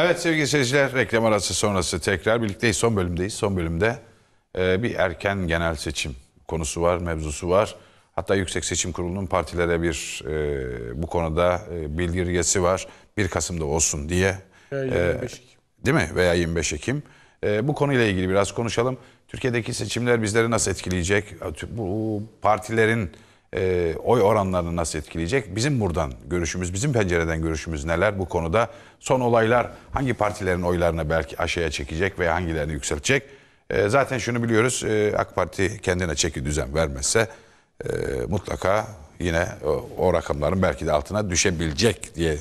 Evet sevgili seyirciler reklam arası sonrası tekrar birlikteyiz. Son bölümdeyiz. Son bölümde e, bir erken genel seçim konusu var, mevzusu var. Hatta Yüksek Seçim Kurulu'nun partilere bir e, bu konuda e, bildirgesi var. 1 Kasım'da olsun diye. Veya 25 e, Ekim. E, değil mi? Veya 25 Ekim. E, bu konuyla ilgili biraz konuşalım. Türkiye'deki seçimler bizleri nasıl etkileyecek? Bu partilerin e, oy oranlarını nasıl etkileyecek? Bizim buradan görüşümüz, bizim pencereden görüşümüz neler bu konuda? Son olaylar hangi partilerin oylarını belki aşağıya çekecek veya hangilerini yükseltecek? E, zaten şunu biliyoruz e, AK Parti kendine çeki düzen vermezse e, mutlaka yine o, o rakamların belki de altına düşebilecek diye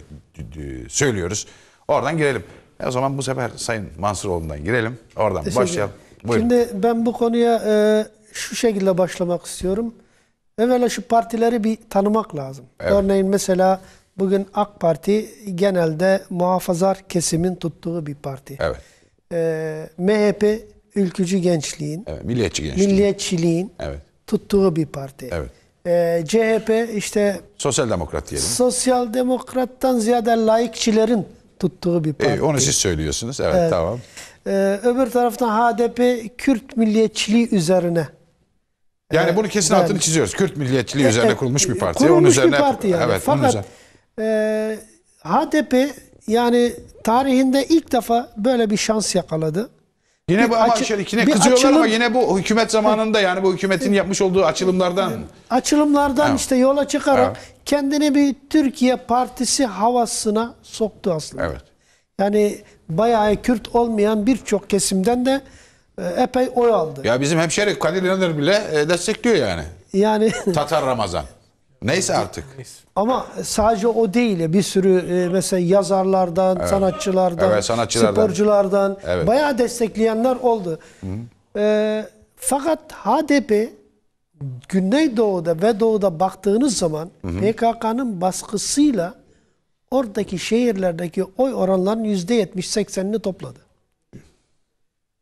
söylüyoruz. Oradan girelim. E o zaman bu sefer Sayın Mansuroğlu'ndan girelim. Oradan başlayalım. Buyurun. Şimdi ben bu konuya e, şu şekilde başlamak istiyorum. Evvela şu partileri bir tanımak lazım. Evet. Örneğin mesela bugün AK Parti genelde muhafazar kesimin tuttuğu bir parti. Evet. Ee, MHP ülkücü gençliğin, evet, milliyetçi gençliğin, milliyetçiliğin evet. tuttuğu bir parti. Evet. Ee, CHP işte sosyal demokrat diyelim. Sosyal demokrattan ziyade laikçilerin tuttuğu bir parti. E, onu siz söylüyorsunuz. Evet, evet. tamam. Ee, öbür taraftan HDP Kürt milliyetçiliği üzerine yani ee, bunu kesin yani, altını çiziyoruz. Kürt milliyetçiliği e, üzerine kurulmuş bir e, parti. Kurulmuş onun üzerine, bir parti yani. Evet, Fakat E, HDP yani tarihinde ilk defa böyle bir şans yakaladı. Yine bir bu ama açı, yine kızıyorlar açılım, ama yine bu hükümet zamanında yani bu hükümetin e, yapmış olduğu açılımlardan e, açılımlardan evet. işte yola çıkarak evet. kendini bir Türkiye partisi havasına soktu aslında. Evet. Yani bayağı Kürt olmayan birçok kesimden de e, epey oy aldı. Ya bizim hemşeri Kadir İnanır bile e, destekliyor yani. Yani Tatar Ramazan. Neyse artık. Ama sadece o değil. Bir sürü e, mesela yazarlardan, evet. sanatçılardan, evet, sanatçılardan, sporculardan evet. bayağı destekleyenler oldu. Hı. E, fakat HDP Güneydoğu'da ve Doğu'da baktığınız zaman PKK'nın baskısıyla oradaki şehirlerdeki oy oranlarının %70-80'ini topladı.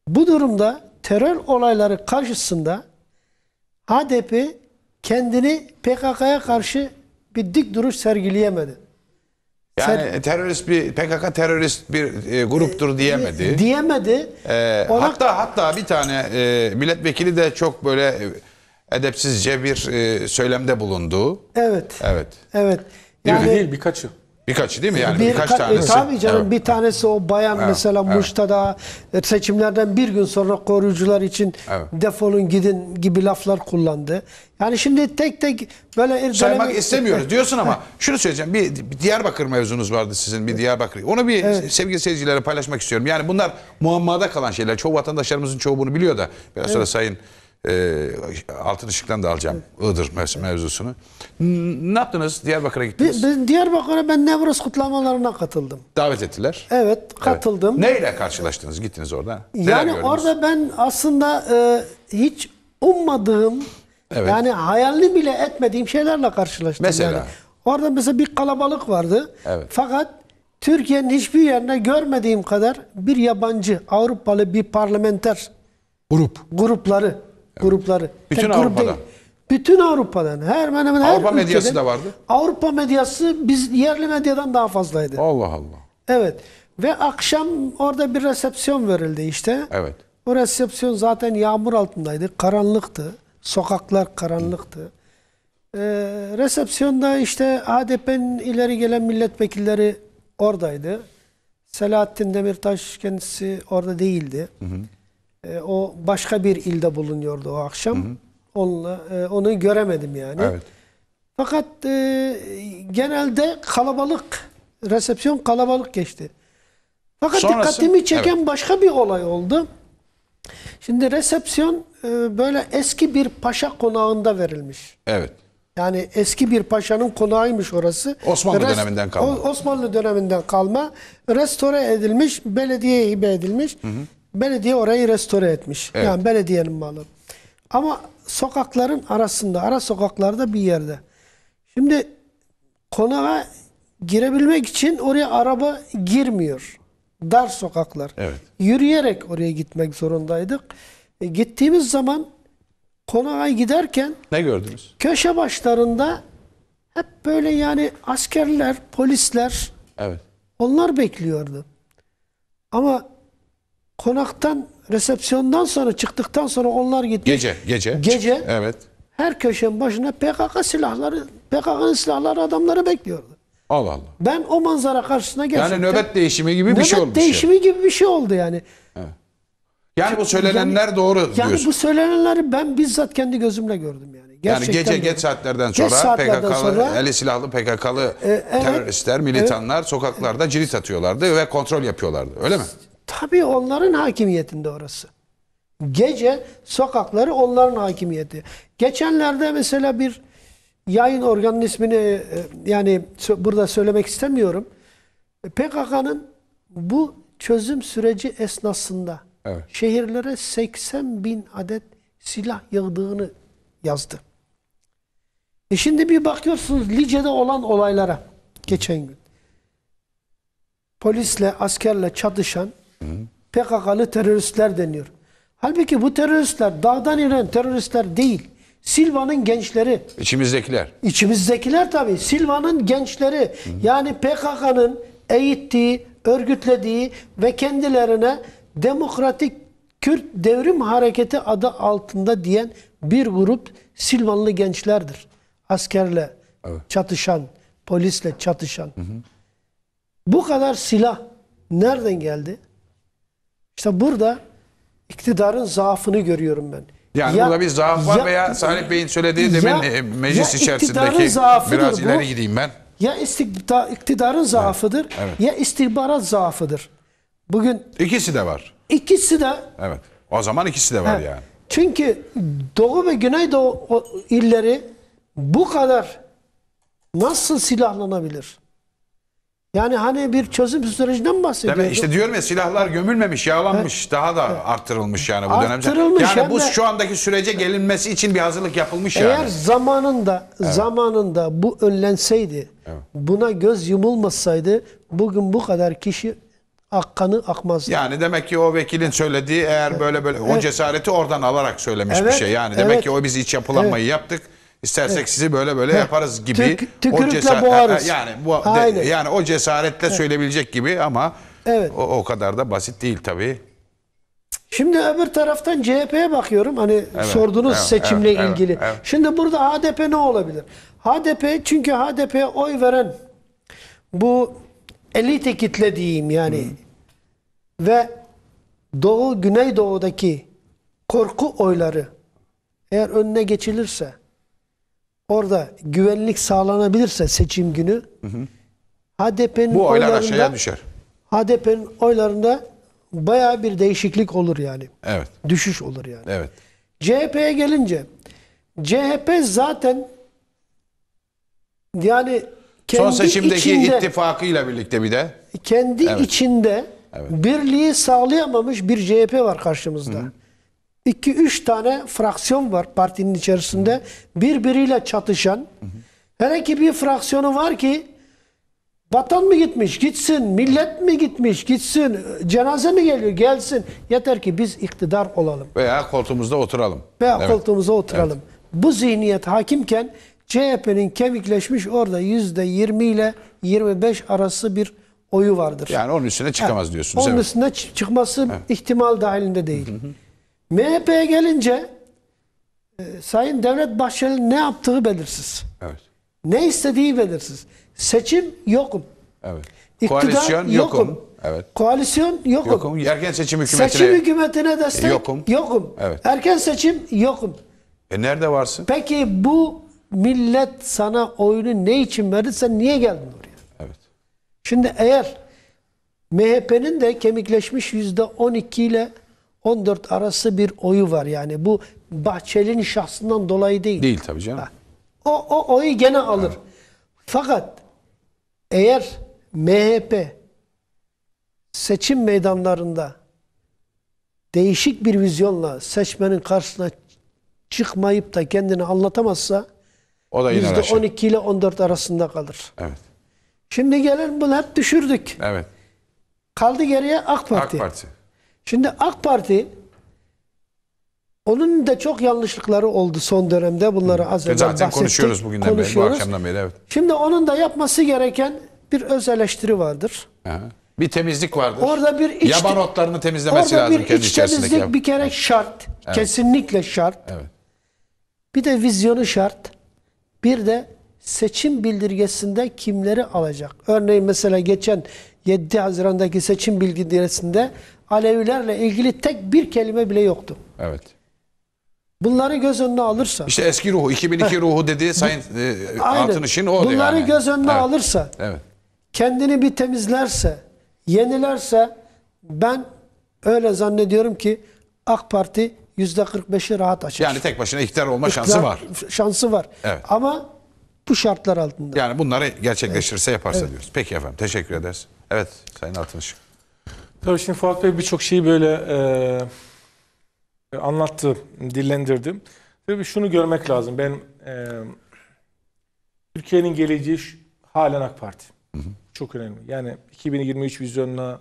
Bu durumda terör olayları karşısında HDP kendini PKK'ya karşı bir dik duruş sergileyemedi. Yani Ser terörist bir PKK terörist bir e, gruptur e, diyemedi. Diyemedi. E, Ona... Hatta hatta bir tane e, milletvekili de çok böyle e, edepsizce bir e, söylemde bulundu. Evet. Evet. Evet. Yani, değil birkaçı. Birkaçı değil mi yani? Bir, birkaç tanesi. E, tabii canım evet. bir tanesi o bayan evet. mesela evet. Muş'ta e, seçimlerden bir gün sonra koruyucular için evet. defolun gidin gibi laflar kullandı. Yani şimdi tek tek böyle irdeleme... Saymak istemiyoruz diyorsun ama şunu söyleyeceğim. Bir, bir Diyarbakır mevzunuz vardı sizin bir Diyarbakır. Onu bir evet. sevgili seyircilere paylaşmak istiyorum. Yani bunlar muammada kalan şeyler. Çoğu vatandaşlarımızın çoğu bunu biliyor da. Biraz evet. sonra Sayın e, altın ışıktan da alacağım. Iğdır mevzusunu. Ne yaptınız? Diyarbakır'a gittiniz. Ben Diyarbakır'a ben Nevruz kutlamalarına katıldım. Davet ettiler. Evet katıldım. Evet. Neyle karşılaştınız? Gittiniz orada. Neler yani gördünüz? orada ben aslında e, hiç ummadığım evet. yani hayalini bile etmediğim şeylerle karşılaştım. Mesela? Yani orada mesela bir kalabalık vardı. Evet. Fakat Türkiye'nin hiçbir yerine görmediğim kadar bir yabancı Avrupalı bir parlamenter grup grupları grupları. Bütün Tek Avrupa'dan. Grup değil. Bütün Avrupa'dan. Her hemen hemen Avrupa ülkeden, medyası da vardı. Avrupa medyası biz yerli medyadan daha fazlaydı. Allah Allah. Evet. Ve akşam orada bir resepsiyon verildi işte. Evet. O resepsiyon zaten yağmur altındaydı. Karanlıktı. Sokaklar karanlıktı. Hı. Ee, resepsiyonda işte ADP'nin ileri gelen milletvekilleri oradaydı. Selahattin Demirtaş kendisi orada değildi. Hı hı. E, o başka bir ilde bulunuyordu o akşam. Hı hı. Onunla, e, onu göremedim yani. Evet. Fakat e, genelde kalabalık, resepsiyon kalabalık geçti. Fakat Sonrası, dikkatimi çeken evet. başka bir olay oldu. Şimdi resepsiyon e, böyle eski bir paşa konağında verilmiş. Evet. Yani eski bir paşanın konağıymış orası. Osmanlı Rest, döneminden kalma. Osmanlı döneminden kalma. Restore edilmiş, belediyeye hibe edilmiş. Hı hı. Belediye orayı restore etmiş. Evet. Yani belediyenin malı. Ama sokakların arasında, ara sokaklarda bir yerde. Şimdi konağa girebilmek için oraya araba girmiyor. Dar sokaklar. Evet. Yürüyerek oraya gitmek zorundaydık. E, gittiğimiz zaman konağa giderken ne gördünüz? Köşe başlarında hep böyle yani askerler, polisler evet. onlar bekliyordu. Ama Konaktan, resepsiyondan sonra çıktıktan sonra onlar gitti. Gece, gece. Gece. Çık. Evet. Her köşenin başına PKK silahları, PKK'nın silahları adamları bekliyordu. Allah Allah. Ben o manzara karşısına gerçekten... Yani nöbet değişimi gibi nöbet bir şey olmuş. Nöbet değişimi yani. gibi bir şey oldu yani. Evet. Yani bu söylenenler yani, doğru yani diyorsun. Yani bu söylenenleri ben bizzat kendi gözümle gördüm yani. Gerçekten yani gece geç saatlerden sonra geç saatlerden PKK'lı, sonra, eli silahlı PKK'lı e, evet, teröristler, militanlar evet, sokaklarda cirit atıyorlardı ve kontrol yapıyorlardı. Öyle mi? Tabii onların hakimiyetinde orası. Gece sokakları onların hakimiyeti. Geçenlerde mesela bir yayın organının ismini e, yani burada söylemek istemiyorum. E, PKK'nın bu çözüm süreci esnasında evet. şehirlere 80 bin adet silah yığdığını yazdı. E şimdi bir bakıyorsunuz Lice'de olan olaylara geçen gün. Polisle, askerle çatışan PKK'lı teröristler deniyor. Halbuki bu teröristler dağdan inen teröristler değil. Silva'nın gençleri. İçimizdekiler. İçimizdekiler tabi. Silva'nın gençleri. Hı. Yani PKK'nın eğittiği, örgütlediği ve kendilerine demokratik Kürt Devrim Hareketi adı altında diyen bir grup Silvanlı gençlerdir. Askerle evet. çatışan, polisle çatışan. Hı hı. Bu kadar silah nereden geldi? İşte burada iktidarın zaafını görüyorum ben. Yani ya, burada bir zaaf var ya, veya Salih Bey'in söylediği demin ya, e, meclis ya içerisindeki biraz ileri bu, gideyim ben. Ya iktidarın zaafıdır evet, evet. ya istihbarat zaafıdır. Bugün ikisi de var. İkisi de. Evet. O zaman ikisi de var evet. yani. Çünkü Doğu ve Güneydoğu illeri bu kadar nasıl silahlanabilir? Yani hani bir çözüm sürecinden bahsediyor. Demek işte diyorum ya silahlar gömülmemiş, yağlanmış, daha da arttırılmış yani bu dönemde. yani hem bu de- şu andaki sürece gelinmesi için bir hazırlık yapılmış Eğer yani. zamanında zamanında bu önlenseydi, buna göz yumulmasaydı bugün bu kadar kişi akkanı akmazdı. Yani demek ki o vekilin söylediği eğer böyle böyle o cesareti oradan alarak söylemiş bir şey. Yani demek evet. ki o biz iç yapılanmayı yaptık. İstersek evet. sizi böyle böyle yaparız gibi. Tük, tükürükle o cesaret, boğarız. Yani, bu, de, yani o cesaretle evet. söyleyebilecek gibi ama evet. o, o kadar da basit değil tabii. Şimdi öbür taraftan CHP'ye bakıyorum. Hani evet, sordunuz evet, seçimle evet, ilgili. Evet, evet. Şimdi burada HDP ne olabilir? HDP çünkü HDP'ye oy veren bu elite kitle diyeyim yani. Hmm. Ve Doğu Güneydoğu'daki korku oyları eğer önüne geçilirse orada güvenlik sağlanabilirse seçim günü HDP'nin oylarında düşer. HDP'nin oylarında baya bir değişiklik olur yani. Evet. Düşüş olur yani. Evet. CHP'ye gelince CHP zaten yani kendi Son seçimdeki içinde, ittifakıyla birlikte bir de. kendi Evet. içinde birliği sağlayamamış bir CHP var karşımızda. 2 üç tane fraksiyon var partinin içerisinde. Birbiriyle çatışan. Hele ki bir fraksiyonu var ki vatan mı gitmiş gitsin, millet mi gitmiş gitsin, cenaze mi geliyor gelsin. Yeter ki biz iktidar olalım. Veya koltuğumuzda oturalım. Veya evet. koltuğumuza oturalım. Evet. Bu zihniyet hakimken CHP'nin kemikleşmiş orada %20 ile 25 arası bir oyu vardır. Yani onun üstüne çıkamaz diyorsunuz. Onun üstüne çıkması evet. ihtimal dahilinde değil. Hı hı. MHP'ye gelince e, Sayın Devlet Bahçeli'nin ne yaptığı belirsiz. Evet. Ne istediği belirsiz. Seçim yokum. Evet. İktidar Koalisyon yokum. yokum. Evet. Koalisyon yokum. yokum. Erken seçim hükümetine. Seçim hükümetine destek yokum. Yokum. Evet. Erken seçim yokum. E nerede varsın? Peki bu millet sana oyunu ne için verdi? Sen niye geldin oraya? Evet. Şimdi eğer MHP'nin de kemikleşmiş yüzde 12 ile 14 arası bir oyu var. Yani bu Bahçeli'nin şahsından dolayı değil. Değil tabii canım. O, o oyu gene alır. Evet. Fakat eğer MHP seçim meydanlarında değişik bir vizyonla seçmenin karşısına çıkmayıp da kendini anlatamazsa o da yine %12 ile 14 arasında kalır. Evet. Şimdi gelin bunu hep düşürdük. Evet. Kaldı geriye AK Parti. AK Parti. Şimdi AK Parti onun da çok yanlışlıkları oldu son dönemde. Bunları az önce Zaten konuşuyoruz bugünden konuşuyoruz. beri, bu akşamdan beri. Evet. Şimdi onun da yapması gereken bir öz eleştiri vardır. Aha. Bir temizlik vardır. Orada bir iç, yaban otlarını temizlemesi orada lazım bir iç temizlik bir kere şart. Evet. Kesinlikle şart. Evet. Bir de vizyonu şart. Bir de seçim bildirgesinde kimleri alacak? Örneğin mesela geçen 7 Haziran'daki seçim bildirgesinde Alevilerle ilgili tek bir kelime bile yoktu. Evet. Bunları göz önüne alırsa. İşte eski ruhu, 2002 ruhu dediği Sayın e, Altınış'ın o Bunları yani. göz önüne evet. alırsa, evet. kendini bir temizlerse, yenilerse ben öyle zannediyorum ki AK Parti %45'i rahat açar. Yani tek başına iktidar olma iktidar, şansı var. Şansı var. Evet. Ama bu şartlar altında. Yani bunları gerçekleştirirse evet. yaparsa evet. diyoruz. Peki efendim teşekkür ederiz. Evet Sayın Altınışık. Tabii şimdi Fuat Bey birçok şeyi böyle e, anlattı, dillendirdi. Tabii şunu görmek lazım. Ben e, Türkiye'nin geleceği halen AK Parti. Hı hı. Çok önemli. Yani 2023 vizyonuna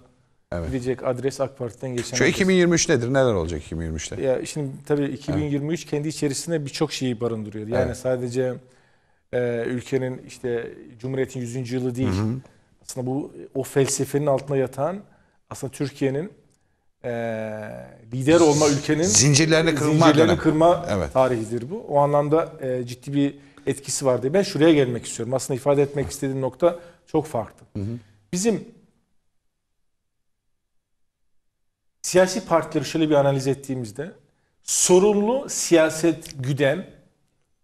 evet. gidecek adres AK Parti'den geçen. Şu adres. 2023 nedir? Neler olacak 2023'te? Ya şimdi tabii 2023 evet. kendi içerisinde birçok şeyi barındırıyor. Yani evet. sadece e, ülkenin işte Cumhuriyet'in 100. yılı değil. Hı hı. Aslında bu o felsefenin altına yatan aslında Türkiye'nin e, lider olma ülkenin zincirlerini kırma, zincirlerini kırma evet. tarihidir bu. O anlamda e, ciddi bir etkisi var diye ben şuraya gelmek istiyorum. Aslında ifade etmek istediğim nokta çok farklı. Hı hı. Bizim siyasi partileri şöyle bir analiz ettiğimizde sorumlu siyaset güden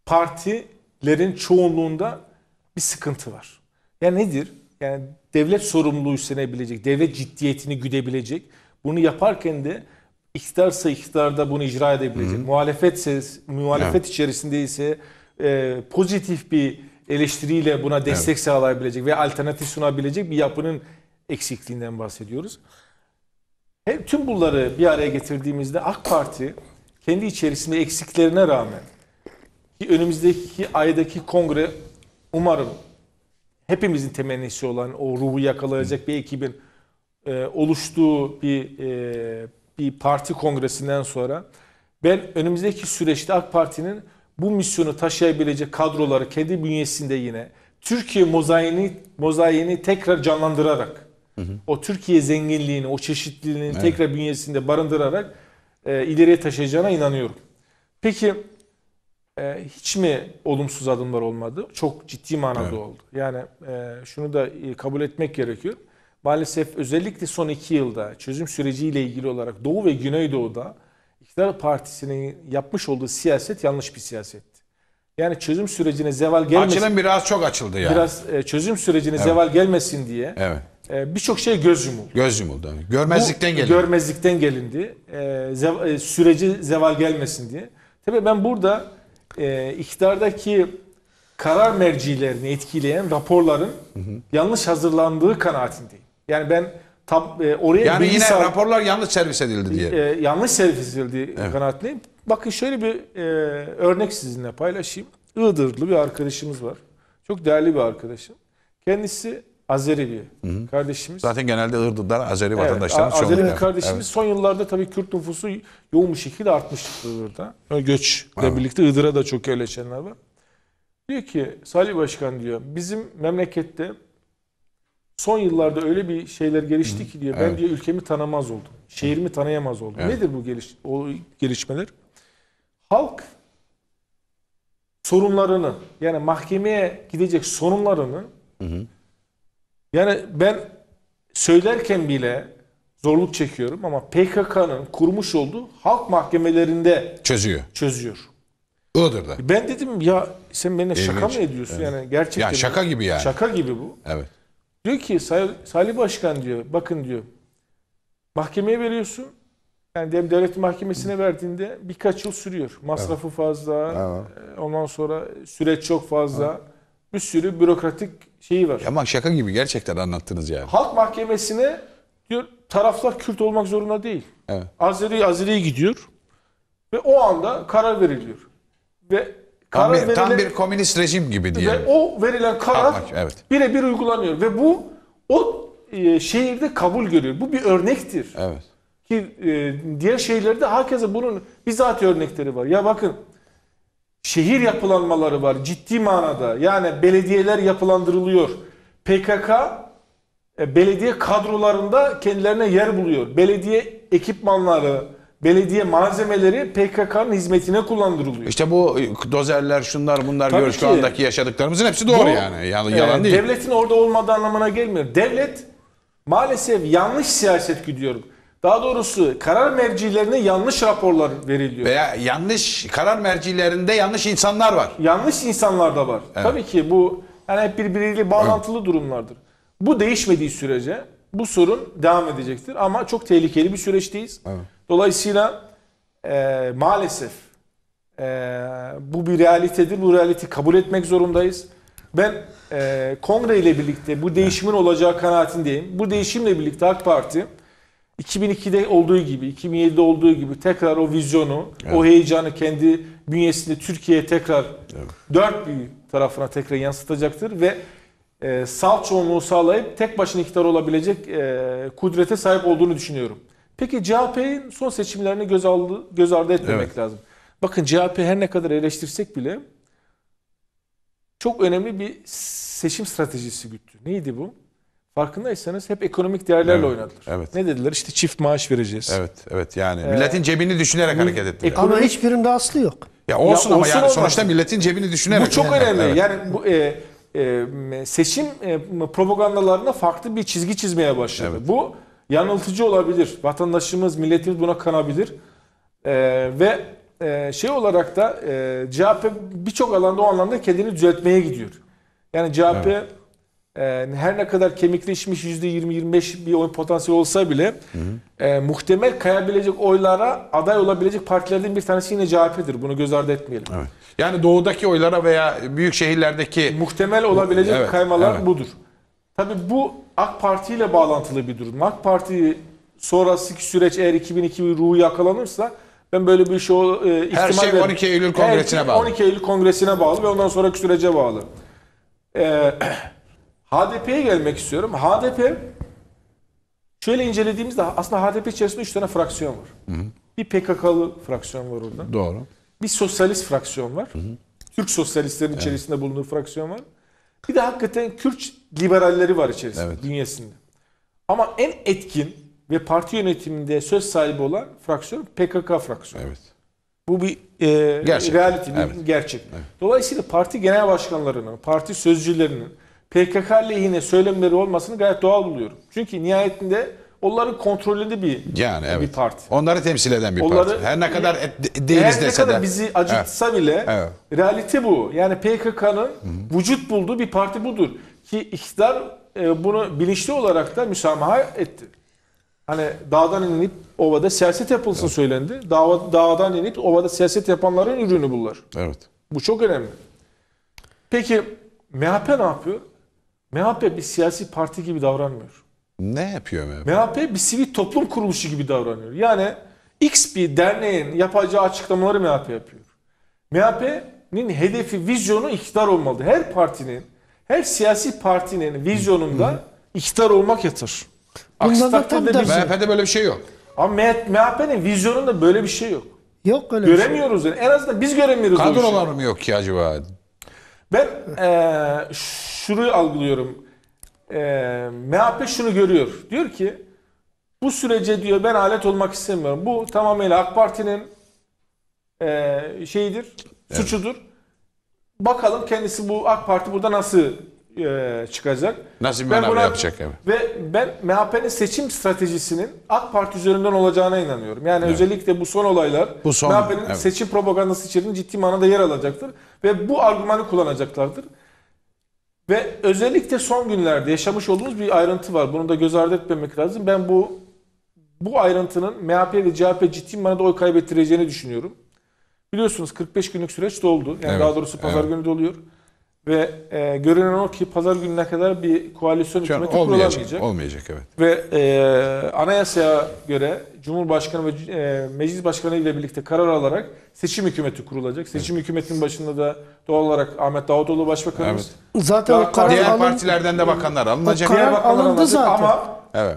partilerin çoğunluğunda bir sıkıntı var. Yani nedir? yani devlet sorumluluğu üstlenebilecek, devlet ciddiyetini güdebilecek. Bunu yaparken de iktidarsa iktidarda bunu icra edebilecek. Hı-hı. Muhalefetse muhalefet evet. içerisinde ise e, pozitif bir eleştiriyle buna destek evet. sağlayabilecek ve alternatif sunabilecek bir yapının eksikliğinden bahsediyoruz. Hem tüm bunları bir araya getirdiğimizde AK Parti kendi içerisinde eksiklerine rağmen ki önümüzdeki aydaki kongre umarım hepimizin temennisi olan o ruhu yakalayacak bir ekibin e, oluştuğu bir e, bir parti kongresinden sonra ben önümüzdeki süreçte AK Parti'nin bu misyonu taşıyabilecek kadroları kendi bünyesinde yine Türkiye mozaiğini mozaiğini tekrar canlandırarak hı hı. o Türkiye zenginliğini, o çeşitliliğini evet. tekrar bünyesinde barındırarak e, ileriye taşıyacağına inanıyorum. Peki e, hiç mi olumsuz adımlar olmadı? Çok ciddi manada evet. oldu. Yani e, şunu da e, kabul etmek gerekiyor. Maalesef özellikle son iki yılda çözüm süreciyle ilgili olarak Doğu ve Güneydoğu'da iktidar partisinin yapmış olduğu siyaset yanlış bir siyasetti. Yani çözüm sürecine zeval gelmesin. Açılım biraz çok açıldı yani. Biraz e, çözüm sürecine evet. zeval gelmesin diye. Evet. E, Birçok şey göz yumuldu. Göz yumuldu. Görmezlikten gelindi. Görmezlikten gelindi. E, zev, e, süreci zeval gelmesin diye. Tabii ben burada e, iktidardaki karar mercilerini etkileyen raporların hı hı. yanlış hazırlandığı kanaatindeyim. Yani ben tam e, oraya yani yine sağ... raporlar yanlış servis edildi diye. E, yanlış servis edildi evet. kanaatindeyim. Bakın şöyle bir e, örnek sizinle paylaşayım. Iğdırlı bir arkadaşımız var. Çok değerli bir arkadaşım. Kendisi Azeri bir Hı-hı. kardeşimiz. Zaten genelde Iraklılar Azeri evet, vatandaşlarımız çoğunlukla. Azeri kardeşimiz evet. son yıllarda tabii Kürt nüfusu yoğun bir şekilde artmış Irak'ta. Göçle evet. birlikte Irak'a da çok yerleşenler var. Diyor ki Salih Başkan diyor bizim memlekette son yıllarda öyle bir şeyler gelişti ki diyor ben evet. diyor ülkemi tanımaz oldum. Şehrimi tanıyamaz oldum. Evet. Nedir bu geliş o gelişmeler? Halk sorunlarını yani mahkemeye gidecek sorunlarını hı hı yani ben söylerken bile zorluk çekiyorum ama PKK'nın kurmuş olduğu halk mahkemelerinde çözüyor. Çözüyor. Iğdır'da. Ben dedim ya sen benimle İlginç. şaka mı ediyorsun? Evet. Yani gerçekten. Ya şaka gibi yani. Şaka gibi bu. Evet. Diyor ki Salih Başkan diyor bakın diyor mahkemeye veriyorsun. Yani devlet mahkemesine verdiğinde birkaç yıl sürüyor. Masrafı evet. fazla. Evet. E, ondan sonra süreç çok fazla. Evet bir sürü bürokratik şeyi var. Ama şaka gibi gerçekten anlattınız yani. Halk mahkemesine diyor taraflar Kürt olmak zorunda değil. Evet. Azeri Azeri gidiyor ve o anda karar veriliyor. Ve karar tam, bir, verilen, tam bir komünist rejim gibi diye. Ve o verilen karar evet. birebir uygulanıyor ve bu o e, şehirde kabul görüyor. Bu bir örnektir. Evet. Ki e, diğer şehirlerde herkese bunun bizzat örnekleri var. Ya bakın şehir yapılanmaları var ciddi manada. Yani belediyeler yapılandırılıyor. PKK e, belediye kadrolarında kendilerine yer buluyor. Belediye ekipmanları, belediye malzemeleri PKK'nın hizmetine kullandırılıyor. İşte bu dozerler, şunlar bunlar Tabii şu andaki yaşadıklarımızın hepsi doğru bu, yani. Yani yalan e, değil. Devletin orada olmadığı anlamına gelmiyor. Devlet maalesef yanlış siyaset gidiyor. Daha doğrusu karar mercilerine yanlış raporlar veriliyor. Veya yanlış karar mercilerinde yanlış insanlar var. Yanlış insanlar da var. Evet. Tabii ki bu yani hep birbiriyle bağlantılı evet. durumlardır. Bu değişmediği sürece bu sorun devam edecektir ama çok tehlikeli bir süreçteyiz. Evet. Dolayısıyla e, maalesef e, bu bir realitedir. Bu realiti kabul etmek zorundayız. Ben e, kongre ile birlikte bu değişimin evet. olacağı kanaatindeyim. Bu değişimle birlikte AK Parti 2002'de olduğu gibi, 2007'de olduğu gibi tekrar o vizyonu, evet. o heyecanı kendi bünyesinde Türkiye'ye tekrar evet. dört büyük tarafına tekrar yansıtacaktır ve e, salt çoğunluğu sağlayıp tek başına iktidar olabilecek e, kudrete sahip olduğunu düşünüyorum. Peki CHP'nin son seçimlerini göz, aldı, göz ardı etmemek evet. lazım. Bakın CHP her ne kadar eleştirsek bile çok önemli bir seçim stratejisi güttü. Neydi bu? farkındaysanız hep ekonomik değerlerle Evet, oynadılar. evet. Ne dediler? İşte çift maaş vereceğiz. Evet, evet yani ee, milletin cebini düşünerek hareket ettiler. Ama hiçbirinde aslı yok. ya olsun Ya ama yani sonuçta milletin cebini düşünerek. Bu çok önemli. Evet. Yani bu e, e, seçim e, propagandalarına farklı bir çizgi çizmeye başladı. Bu yanıltıcı olabilir. Vatandaşımız, milletimiz buna kanabilir. E, ve e, şey olarak da e, CHP birçok alanda o anlamda kendini düzeltmeye gidiyor. Yani CHP ee, her ne kadar kemikleşmiş %20-25 bir oy potansiyeli olsa bile E, muhtemel kayabilecek oylara aday olabilecek partilerden bir tanesi yine CHP'dir. Bunu göz ardı etmeyelim. Evet. Yani doğudaki oylara veya büyük şehirlerdeki... Muhtemel olabilecek evet, kaymalar evet. budur. Tabii bu AK Parti ile bağlantılı bir durum. AK Parti sonrası süreç eğer 2002 ruhu yakalanırsa ben böyle bir şey e, Her şey 12 Eylül Kongresine şey bağlı. 12 Eylül Kongresine bağlı ve ondan sonraki sürece bağlı. Eee HDP'ye gelmek istiyorum. HDP şöyle incelediğimizde aslında HDP içerisinde 3 tane fraksiyon var. Hı hı. Bir PKK'lı fraksiyon var orada. Doğru. Bir sosyalist fraksiyon var. Hı hı. Türk sosyalistlerin evet. içerisinde bulunduğu fraksiyon var. Bir de hakikaten Kürt liberalleri var içerisinde, evet. bünyesinde. Ama en etkin ve parti yönetiminde söz sahibi olan fraksiyon PKK fraksiyonu. Evet. Bu bir e, gerçek. reality, bir evet. gerçek. Evet. Dolayısıyla parti genel başkanlarının, parti sözcülerinin, PKK lehine söylemleri olmasını gayet doğal buluyorum. Çünkü nihayetinde onların kontrolünde bir yani evet. bir parti. Onları temsil eden bir parti. Her ne kadar et, değiliz her ne kadar bizi acıtsa evet. bile evet. realite bu. Yani PKK'nın vücut bulduğu bir parti budur ki iktidar e, bunu bilinçli olarak da müsamaha etti. Hani dağdan inip ovada siyaset yapılsın evet. söylendi. Dağ, dağdan inip ovada siyaset yapanların ürünü bunlar. Evet. Bu çok önemli. Peki MHP ne yapıyor? MHP bir siyasi parti gibi davranmıyor. Ne yapıyor MHP? MHP bir sivil toplum kuruluşu gibi davranıyor. Yani X bir derneğin yapacağı açıklamaları MHP yapıyor. MHP'nin hedefi, vizyonu iktidar olmalı. Her partinin, her siyasi partinin vizyonunda iktidar olmak yatır. Aksi Bunlar da tam MHP'de böyle bir şey yok. Ama MHP'nin vizyonunda böyle bir şey yok. Yok öyle bir şey. Göremiyoruz yani. En azından biz göremiyoruz. o bir Kadrolar mı yok ki acaba? Ben e, şunu algılıyorum. E, MHP şunu görüyor. Diyor ki bu sürece diyor ben alet olmak istemiyorum. Bu tamamıyla AK Parti'nin e, şeyidir, suçudur. Bakalım kendisi bu AK Parti burada nasıl e, çıkacak. Nasıl bir ben buna, yapacak evet. Ve ben MHP'nin seçim stratejisinin AK Parti üzerinden olacağına inanıyorum. Yani evet. özellikle bu son olaylar bu son, MHP'nin evet. seçim propagandası içeriğinde ciddi manada yer alacaktır. Ve bu argümanı kullanacaklardır. Ve özellikle son günlerde yaşamış olduğumuz bir ayrıntı var. Bunu da göz ardı etmemek lazım. Ben bu bu ayrıntının MHP ve CHP ciddi manada oy kaybettireceğini düşünüyorum. Biliyorsunuz 45 günlük süreç doldu. Yani evet, daha doğrusu pazar evet. günü doluyor. Ve e, görünen o ki pazar gününe kadar bir koalisyon Şu hükümeti kurulamayacak. olmayacak. evet. Ve e, anayasaya göre Cumhurbaşkanı ve e, Meclis Başkanı ile birlikte karar alarak seçim hükümeti kurulacak. Seçim hükümetinin başında da doğal olarak Ahmet Davutoğlu başbakanımız. Zaten o karar Diğer alın- partilerden de bakanlar alınacak. karar bakanlar alındı zaten. Ama Evet.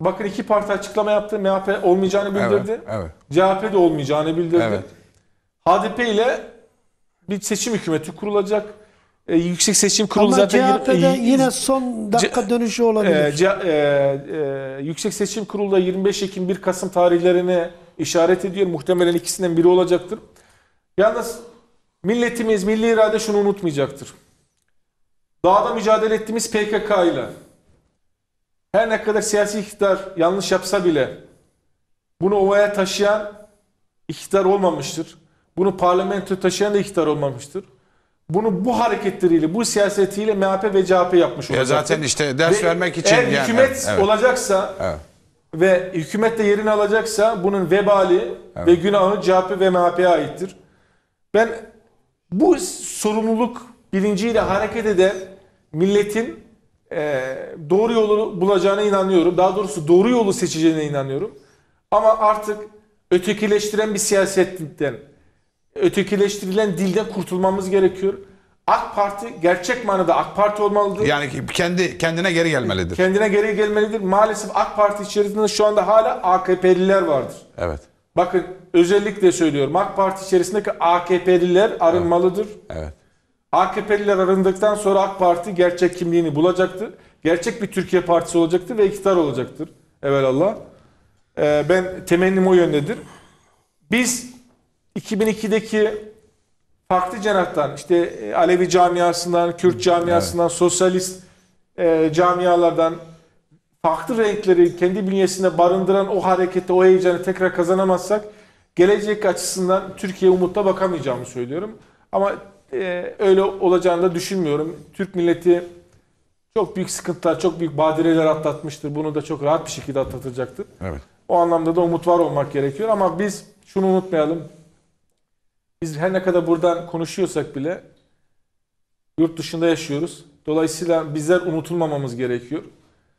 bakın iki parti açıklama yaptı. MHP olmayacağını bildirdi. Evet. evet. CHP de olmayacağını bildirdi. Evet. HDP ile bir seçim hükümeti kurulacak. E, Yüksek Seçim Kurulu Ama zaten CHP'de yine, yine son dakika dönüşü olabilir. E, e, e, Yüksek Seçim Kurulu da 25 Ekim 1 Kasım tarihlerine işaret ediyor. Muhtemelen ikisinden biri olacaktır. Yalnız milletimiz, milli irade şunu unutmayacaktır. Dağda mücadele ettiğimiz PKK ile her ne kadar siyasi iktidar yanlış yapsa bile bunu ovaya taşıyan iktidar olmamıştır. Bunu parlamento taşıyan da iktidar olmamıştır bunu bu hareketleriyle, bu siyasetiyle MHP ve CHP yapmış olacak. zaten işte ders ve vermek için. Eğer yani, hükümet evet. olacaksa evet. ve hükümette yerini alacaksa bunun vebali evet. ve günahı CHP ve MHP'ye aittir. Ben bu sorumluluk bilinciyle hareket eden milletin e, doğru yolu bulacağına inanıyorum. Daha doğrusu doğru yolu seçeceğine inanıyorum. Ama artık ötekileştiren bir siyasetten ötekileştirilen dilden kurtulmamız gerekiyor. AK Parti gerçek manada AK Parti olmalıdır. Yani kendi kendine geri gelmelidir. Kendine geri gelmelidir. Maalesef AK Parti içerisinde şu anda hala AKP'liler vardır. Evet. Bakın özellikle söylüyorum AK Parti içerisindeki AKP'liler arınmalıdır. Evet. evet. AKP'liler arındıktan sonra AK Parti gerçek kimliğini bulacaktır. Gerçek bir Türkiye Partisi olacaktır ve iktidar olacaktır. Evelallah. Ee, ben temennim o yöndedir. Biz 2002'deki farklı cenahtan işte e, Alevi camiasından, Kürt camiasından, evet. sosyalist e, camialardan farklı renkleri kendi bünyesinde barındıran o hareketi, o heyecanı tekrar kazanamazsak gelecek açısından Türkiye umutla bakamayacağımı söylüyorum. Ama e, öyle olacağını da düşünmüyorum. Türk milleti çok büyük sıkıntılar, çok büyük badireler atlatmıştır. Bunu da çok rahat bir şekilde atlatacaktır. Evet. O anlamda da umut var olmak gerekiyor ama biz şunu unutmayalım. Biz her ne kadar buradan konuşuyorsak bile yurt dışında yaşıyoruz. Dolayısıyla bizler unutulmamamız gerekiyor.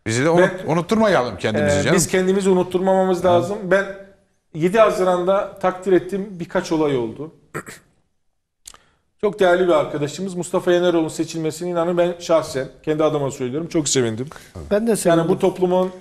Bizi de unut, ben, unutturmayalım kendimizi e, Biz kendimizi unutturmamamız Hı. lazım. Ben 7 Haziran'da takdir ettiğim birkaç olay oldu. Çok değerli bir arkadaşımız Mustafa Yeneroğlu'nun seçilmesine inanın ben şahsen kendi adıma söylüyorum çok sevindim. Ben de sevindim. Yani bu toplumun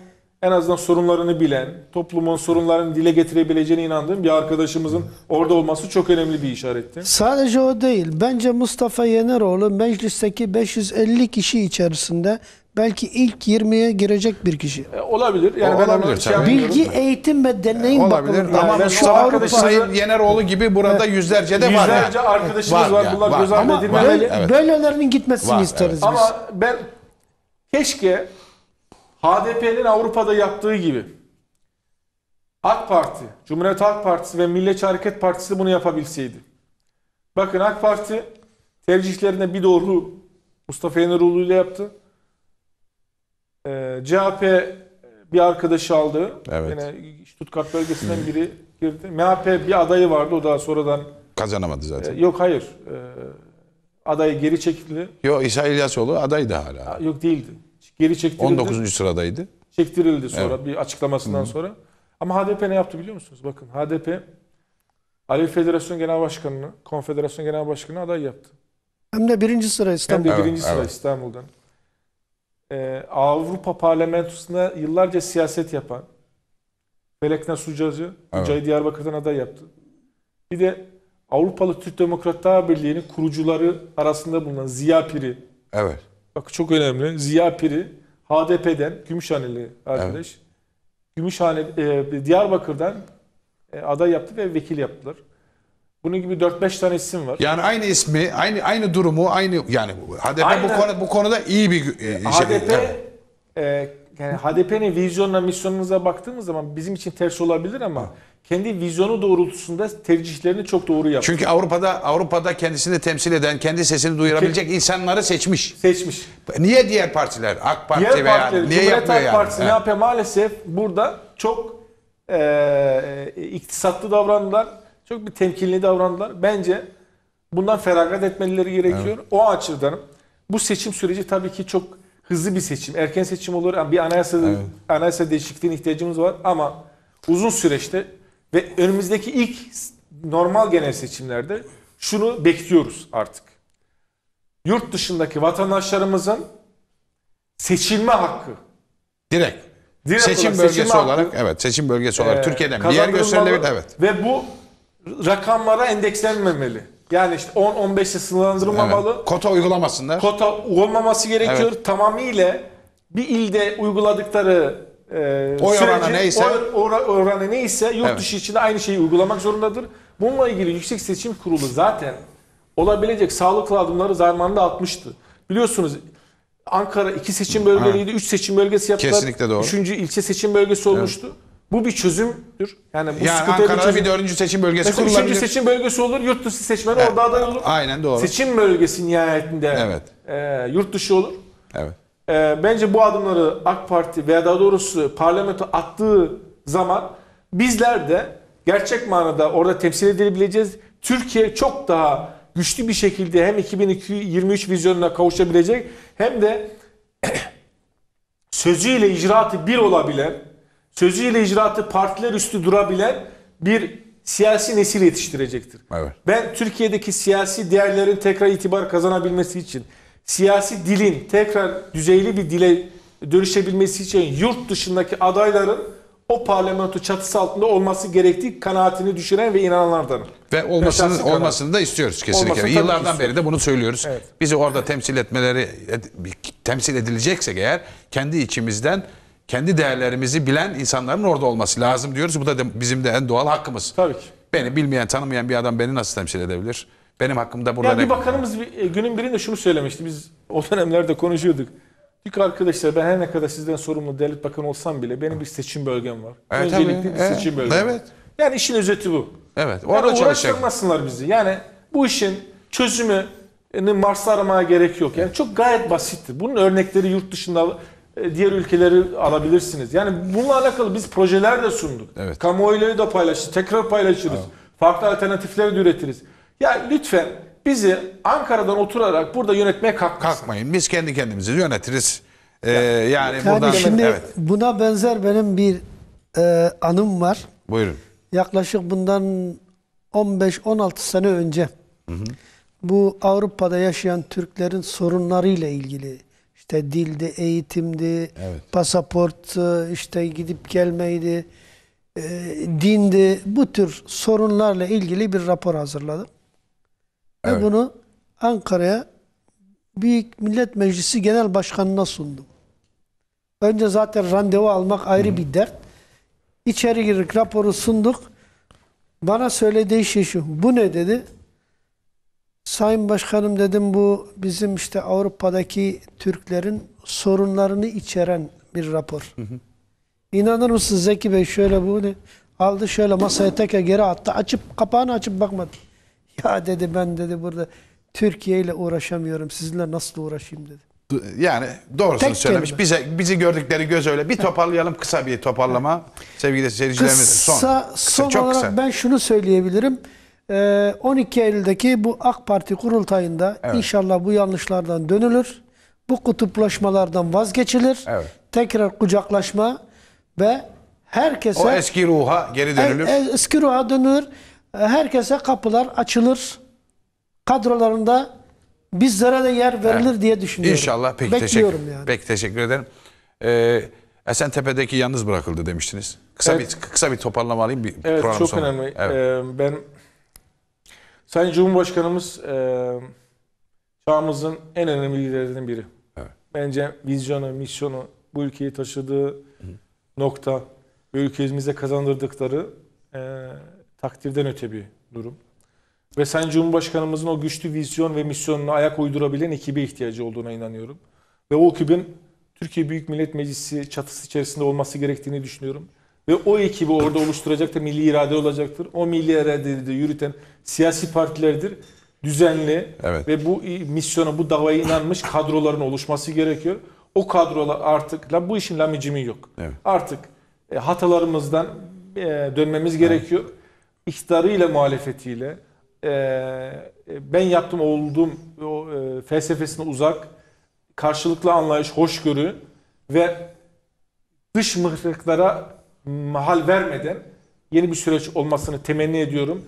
en azından sorunlarını bilen, toplumun sorunlarını dile getirebileceğine inandığım bir arkadaşımızın orada olması çok önemli bir işaretti. Sadece o değil. Bence Mustafa Yeneroğlu meclisteki 550 kişi içerisinde belki ilk 20'ye girecek bir kişi. E, olabilir. Yani o, ben olabilir, şey Bilgi, eğitim ve deneyim olabilir. bakımından. Ama yani Mustafa Avrupa... Sayın Yeneroğlu gibi burada evet. yüzlerce de var. Yüzlerce arkadaşımız var. var. Bunlar var. göz ardı edilmemeli. Evet. Böylelerinin gitmesini var, isteriz evet. biz. Ama ben keşke HDP'nin Avrupa'da yaptığı gibi AK Parti, Cumhuriyet Halk Partisi ve Milliyetçi Hareket Partisi bunu yapabilseydi. Bakın AK Parti tercihlerine bir doğru Mustafa İnönüoğlu ile yaptı. Ee, CHP bir arkadaşı aldı. Evet. Yine Stuttgart bölgesinden biri girdi. MHP bir adayı vardı. O da sonradan kazanamadı zaten. Ee, yok hayır. Ee, adayı geri çekildi. Yok İsa İlyasoğlu adaydı hala. Yok değildi geri çektirildi. 19. sıradaydı. Çektirildi sonra evet. bir açıklamasından Hı-hı. sonra. Ama HDP ne yaptı biliyor musunuz? Bakın HDP Alevi Federasyon Genel Başkanı'nı, Konfederasyon Genel Başkanı aday yaptı. Hem de birinci sıra İstanbul'dan. Hem de birinci evet, sıra evet. İstanbul'dan. Ee, Avrupa Parlamentosu'nda yıllarca siyaset yapan Felek Nasucacı, evet. Diyarbakır'dan aday yaptı. Bir de Avrupalı Türk Demokratlar Birliği'nin kurucuları arasında bulunan Ziya Piri. Evet. Bak çok önemli. Ziya Piri HDP'den Gümüşhaneli arkadaş. Evet. Gümüşhane e, Diyarbakır'dan e, aday yaptı ve vekil yaptılar. Bunun gibi 4-5 tane isim var. Yani aynı ismi, aynı aynı durumu, aynı yani HDP Aynen. bu konu bu konuda iyi bir e, HDP, e, şey. HDP e, yani HDP'nin vizyonuna, misyonunuza baktığımız zaman bizim için ters olabilir ama kendi vizyonu doğrultusunda tercihlerini çok doğru yapıyor. Çünkü Avrupa'da Avrupa'da kendisini temsil eden, kendi sesini duyurabilecek Ke insanları seçmiş. Seçmiş. Niye diğer partiler, AK Parti diğer veya partileri, niye Cumhuriyet yapmıyor Halk yani? Partisi evet. ne yapıyor maalesef burada çok e, e, iktisatlı davrandılar. Çok bir temkinli davrandılar. Bence bundan feragat etmeleri gerekiyor. Evet. O açıdan bu seçim süreci tabii ki çok hızlı bir seçim. Erken seçim olur. Bir anayasa evet. anayasa değişikliğine ihtiyacımız var ama uzun süreçte ve önümüzdeki ilk normal genel seçimlerde şunu bekliyoruz artık. Yurt dışındaki vatandaşlarımızın seçilme hakkı. Direkt. Direkt seçim olarak, bölgesi seçim olarak hakkı, evet seçim bölgesi olarak e, Türkiye'den bir yer gösterilebilir evet. Ve bu rakamlara endekslenmemeli. Yani işte 10 15'e sınırlandırılmamalı. Evet. Kota uygulamasınlar. Kota olmaması gerekiyor. Evet. Tamamıyla bir ilde uyguladıkları e, oy sürecin, oranı neyse, oy, oranı neyse yurt evet. dışı için de aynı şeyi uygulamak zorundadır. Bununla ilgili Yüksek Seçim Kurulu zaten olabilecek sağlıklı adımları zamanında atmıştı. Biliyorsunuz Ankara iki seçim bölgeliydi, ha. üç seçim bölgesi yaptılar. Kesinlikle doğru. Üçüncü ilçe seçim bölgesi olmuştu. Evet. Bu bir çözümdür. Yani bu yani Ankara'da bir, çözüm. bir dördüncü seçim bölgesi Mesela kurulabilir. Üçüncü seçim bölgesi olur, yurt dışı seçmeni evet. orada aday olur. Aynen doğru. Seçim bölgesi nihayetinde evet. e, yurt dışı olur. Evet e, bence bu adımları AK Parti veya daha doğrusu parlamento attığı zaman bizler de gerçek manada orada temsil edilebileceğiz. Türkiye çok daha güçlü bir şekilde hem 2023 vizyonuna kavuşabilecek hem de sözüyle icraatı bir olabilen, sözüyle icraatı partiler üstü durabilen bir siyasi nesil yetiştirecektir. Evet. Ben Türkiye'deki siyasi değerlerin tekrar itibar kazanabilmesi için siyasi dilin tekrar düzeyli bir dile dönüşebilmesi için yurt dışındaki adayların o parlamento çatısı altında olması gerektiği kanaatini düşünen ve inananlardanım. Ve olmasını Peşansı olmasını da istiyoruz kesinlikle. Olmasını Yıllardan istiyoruz. beri de bunu söylüyoruz. Evet. Bizi orada temsil etmeleri temsil edileceksek eğer kendi içimizden kendi değerlerimizi bilen insanların orada olması lazım diyoruz. Bu da bizim de en doğal hakkımız. Tabii ki. Beni bilmeyen, tanımayan bir adam beni nasıl temsil edebilir? Benim hakkımda burada yani bir bakanımız bir, e, günün birinde şunu söylemişti. Biz o dönemlerde konuşuyorduk. Diyor arkadaşlar ben her ne kadar sizden sorumlu devlet bakanı olsam bile benim bir seçim bölgem var. Evet, Öncelikli bir evet. seçim bölgem evet. var. Yani işin özeti bu. Evet. Orada yani uğraştırmasınlar bizi. Yani bu işin çözümü Mars'ta aramaya gerek yok. Yani çok gayet basitti. Bunun örnekleri yurt dışında e, diğer ülkeleri alabilirsiniz. Yani bununla alakalı biz projeler de sunduk. Evet. Kamuoyuyla da paylaştık. Tekrar paylaşırız. Evet. Farklı alternatifler de üretiriz. Ya lütfen bizi Ankara'dan oturarak burada yönetmeye kalk kalkmayın. Biz kendi kendimizi yönetiriz. Ee, yani, yani buradan şimdi evet. buna benzer benim bir e, anım var. Buyurun. Yaklaşık bundan 15-16 sene önce hı hı. bu Avrupa'da yaşayan Türklerin sorunlarıyla ilgili işte dildi, eğitimdi, evet. pasaport, e, işte gidip gelmeydi, e, dindi bu tür sorunlarla ilgili bir rapor hazırladım. Evet. Ve bunu Ankara'ya Büyük Millet Meclisi Genel Başkanı'na sundum. Önce zaten randevu almak ayrı Hı. bir dert. İçeri girdik, raporu sunduk. Bana söylediği şey şu, bu ne dedi? Sayın Başkanım dedim bu bizim işte Avrupa'daki Türklerin sorunlarını içeren bir rapor. Hı hı. İnanır mısınız Zeki Bey şöyle bunu Aldı şöyle masaya teker geri attı. Açıp kapağını açıp bakmadı. Ya dedi ben dedi burada Türkiye ile uğraşamıyorum. Sizinle nasıl uğraşayım dedi. Yani doğrusunu Tek söylemiş. Kelime. Bize bizi gördükleri göz öyle. Bir toparlayalım kısa bir toparlama. Sevgili seyircilerimiz kısa, son. Kısa, son çok olarak kısa. ben şunu söyleyebilirim. 12 ee, Eylül'deki bu AK Parti kurultayında evet. inşallah bu yanlışlardan dönülür. Bu kutuplaşmalardan vazgeçilir. Evet. Tekrar kucaklaşma ve herkese... O eski ruha geri e, dönülür. E, eski ruha dönülür. E, herkese kapılar açılır. Kadrolarında bizlere de yer verilir evet. diye düşünüyorum. İnşallah. Peki, Bekliyorum teşekkür, yani. peki teşekkür ederim. Ee, tepedeki yalnız bırakıldı demiştiniz. Kısa evet. bir kısa bir toparlama alayım bir evet, program çok sonra. önemli. Evet. Ee, ben Sayın Cumhurbaşkanımız e, çağımızın en önemli liderlerinden biri. Evet. Bence vizyonu, misyonu, bu ülkeyi taşıdığı Hı. nokta ve ülkemize kazandırdıkları e, takdirden öte bir durum. Ve sen Cumhurbaşkanımızın o güçlü vizyon ve misyonuna ayak uydurabilen ekibe ihtiyacı olduğuna inanıyorum. Ve o ekibin Türkiye Büyük Millet Meclisi çatısı içerisinde olması gerektiğini düşünüyorum. Ve o ekibi orada oluşturacak da milli irade olacaktır. O milli iradeyi de yürüten siyasi partilerdir. Düzenli evet. ve bu misyona, bu davaya inanmış kadroların oluşması gerekiyor. O kadrolar artık, la bu işin lamicimi yok. Evet. Artık e, hatalarımızdan e, dönmemiz gerekiyor. Evet iktidarıyla muhalefetiyle e, e, ben yaptım oldum e, felsefesine uzak karşılıklı anlayış, hoşgörü ve dış mıhlıklara mahal vermeden yeni bir süreç olmasını temenni ediyorum.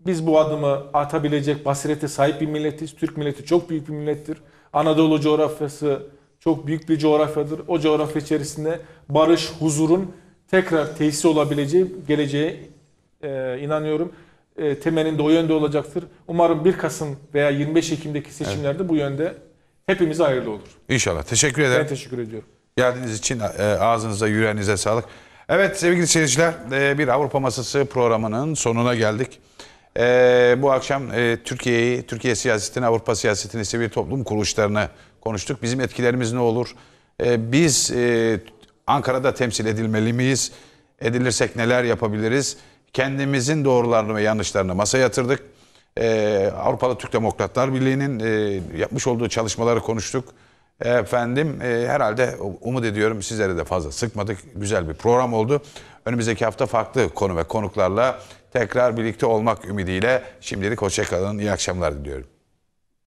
Biz bu adımı atabilecek basirete sahip bir milletiz. Türk milleti çok büyük bir millettir. Anadolu coğrafyası çok büyük bir coğrafyadır. O coğrafya içerisinde barış, huzurun tekrar tesis olabileceği, geleceği e, inanıyorum e, temelinde o yönde olacaktır. Umarım 1 Kasım veya 25 Ekim'deki seçimlerde bu yönde hepimiz hayırlı olur. İnşallah. Teşekkür ederim. Ben teşekkür ediyorum. Geldiğiniz için e, ağzınıza yüreğinize sağlık. Evet sevgili seyirciler e, bir Avrupa Masası programının sonuna geldik. E, bu akşam e, Türkiye'yi, Türkiye siyasetini, Avrupa siyasetini, sivil toplum kuruluşlarını konuştuk. Bizim etkilerimiz ne olur? E, biz e, Ankara'da temsil edilmeli miyiz? Edilirsek neler yapabiliriz? kendimizin doğrularını ve yanlışlarını masaya yatırdık. Ee, Avrupalı Türk Demokratlar Birliği'nin e, yapmış olduğu çalışmaları konuştuk. Efendim e, herhalde umut ediyorum sizlere de fazla sıkmadık. Güzel bir program oldu. Önümüzdeki hafta farklı konu ve konuklarla tekrar birlikte olmak ümidiyle şimdilik hoşçakalın. İyi akşamlar diliyorum.